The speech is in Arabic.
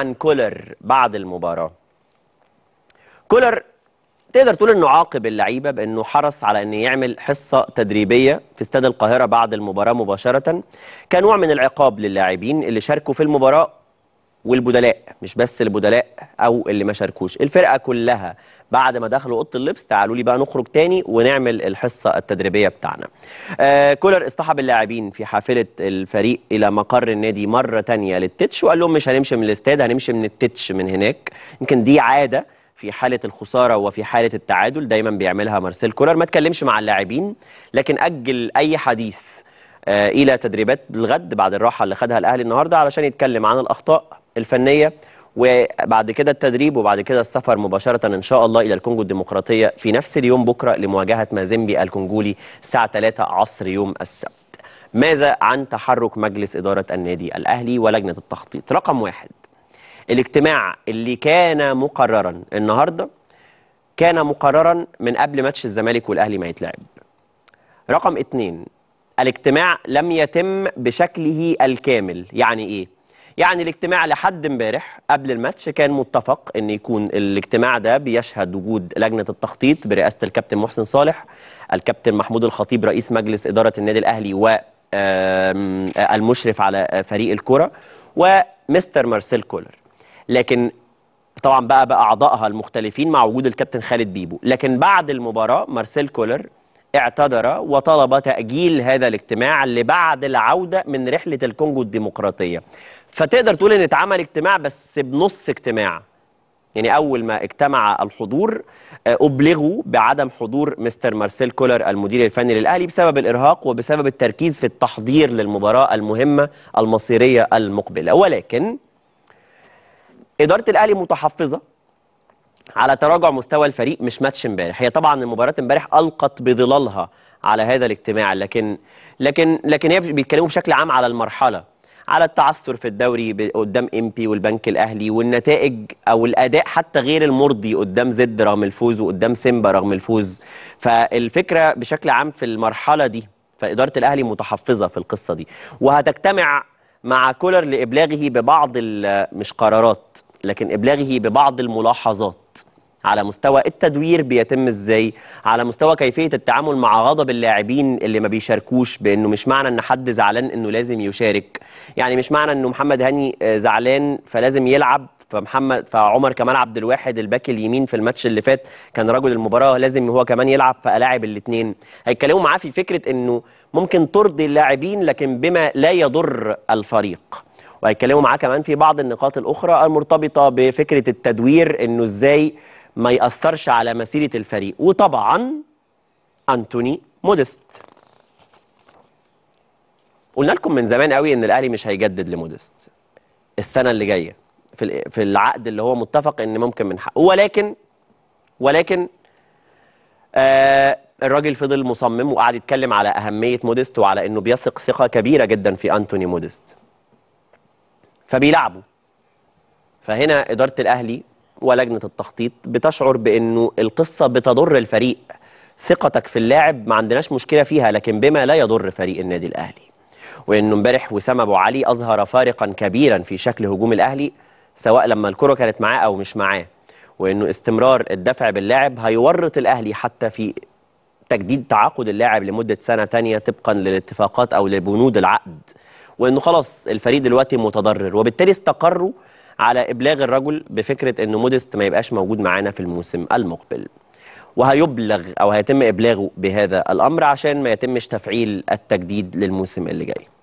عن كولر بعد المباراة كولر تقدر تقول انه عاقب اللعيبه بانه حرص على انه يعمل حصه تدريبيه في استاد القاهره بعد المباراه مباشره كنوع من العقاب للاعبين اللي شاركوا في المباراه والبدلاء مش بس البدلاء او اللي ما شاركوش الفرقه كلها بعد ما دخلوا اوضه اللبس تعالوا لي بقى نخرج تاني ونعمل الحصه التدريبيه بتاعنا آه كولر اصطحب اللاعبين في حافله الفريق الى مقر النادي مره تانية للتتش وقال لهم مش هنمشي من الاستاد هنمشي من التتش من هناك يمكن دي عاده في حالة الخسارة وفي حالة التعادل دايما بيعملها مارسيل كولر ما تكلمش مع اللاعبين لكن أجل أي حديث آه إلى تدريبات الغد بعد الراحة اللي خدها الأهلي النهاردة علشان يتكلم عن الأخطاء الفنية وبعد كده التدريب وبعد كده السفر مباشرة إن شاء الله إلى الكونجو الديمقراطية في نفس اليوم بكرة لمواجهة مازيمبي الكونجولي الساعة 3 عصر يوم السبت ماذا عن تحرك مجلس إدارة النادي الأهلي ولجنة التخطيط رقم واحد الاجتماع اللي كان مقررا النهاردة كان مقررا من قبل ماتش الزمالك والأهلي ما يتلعب رقم اتنين الاجتماع لم يتم بشكله الكامل يعني إيه؟ يعني الاجتماع لحد امبارح قبل الماتش كان متفق ان يكون الاجتماع ده بيشهد وجود لجنه التخطيط برئاسه الكابتن محسن صالح الكابتن محمود الخطيب رئيس مجلس اداره النادي الاهلي و آه، المشرف على آه، فريق الكره ومستر مارسيل كولر لكن طبعا بقى باعضائها المختلفين مع وجود الكابتن خالد بيبو لكن بعد المباراه مارسيل كولر اعتذر وطلب تأجيل هذا الاجتماع لبعد العودة من رحلة الكونجو الديمقراطية فتقدر تقول ان اتعمل اجتماع بس بنص اجتماع يعني اول ما اجتمع الحضور آه، ابلغوا بعدم حضور مستر مارسيل كولر المدير الفني للاهلي بسبب الارهاق وبسبب التركيز في التحضير للمباراه المهمه المصيريه المقبله ولكن اداره الاهلي متحفظه على تراجع مستوى الفريق مش ماتش امبارح هي طبعا المباراه امبارح القت بظلالها على هذا الاجتماع لكن لكن لكن هي بيتكلموا بشكل عام على المرحله على التعثر في الدوري قدام امبي والبنك الاهلي والنتائج او الاداء حتى غير المرضي قدام زد رغم الفوز وقدام سيمبا رغم الفوز فالفكره بشكل عام في المرحله دي فاداره الاهلي متحفظه في القصه دي وهتجتمع مع كولر لابلاغه ببعض مش قرارات لكن ابلاغه ببعض الملاحظات على مستوى التدوير بيتم ازاي على مستوى كيفيه التعامل مع غضب اللاعبين اللي ما بيشاركوش بانه مش معنى ان حد زعلان انه لازم يشارك يعني مش معنى انه محمد هاني آه، زعلان فلازم يلعب فمحمد فعمر كمال عبد الواحد الباك اليمين في الماتش اللي فات كان رجل المباراه لازم هو كمان يلعب فلاعب الاثنين هيتكلموا معاه في فكره انه ممكن ترضي اللاعبين لكن بما لا يضر الفريق وهيتكلموا معاه كمان في بعض النقاط الاخرى المرتبطه بفكره التدوير انه ازاي ما يأثرش على مسيرة الفريق وطبعا أنتوني مودست قلنا لكم من زمان قوي ان الاهلي مش هيجدد لمودست السنه اللي جايه في في العقد اللي هو متفق ان ممكن من حقه ولكن ولكن آه الراجل فضل مصمم وقعد يتكلم على اهميه مودست وعلى انه بيثق ثقه كبيره جدا في انتوني مودست فبيلعبوا فهنا اداره الاهلي ولجنه التخطيط بتشعر بانه القصه بتضر الفريق ثقتك في اللاعب ما عندناش مشكله فيها لكن بما لا يضر فريق النادي الاهلي وانه امبارح وسام ابو علي اظهر فارقا كبيرا في شكل هجوم الاهلي سواء لما الكره كانت معاه او مش معاه وانه استمرار الدفع باللاعب هيورط الاهلي حتى في تجديد تعاقد اللاعب لمده سنه ثانيه طبقا للاتفاقات او لبنود العقد وانه خلاص الفريق دلوقتي متضرر وبالتالي استقروا على إبلاغ الرجل بفكرة أنه مودست ما يبقاش موجود معانا في الموسم المقبل وهيبلغ أو هيتم إبلاغه بهذا الأمر عشان ما يتمش تفعيل التجديد للموسم اللي جاي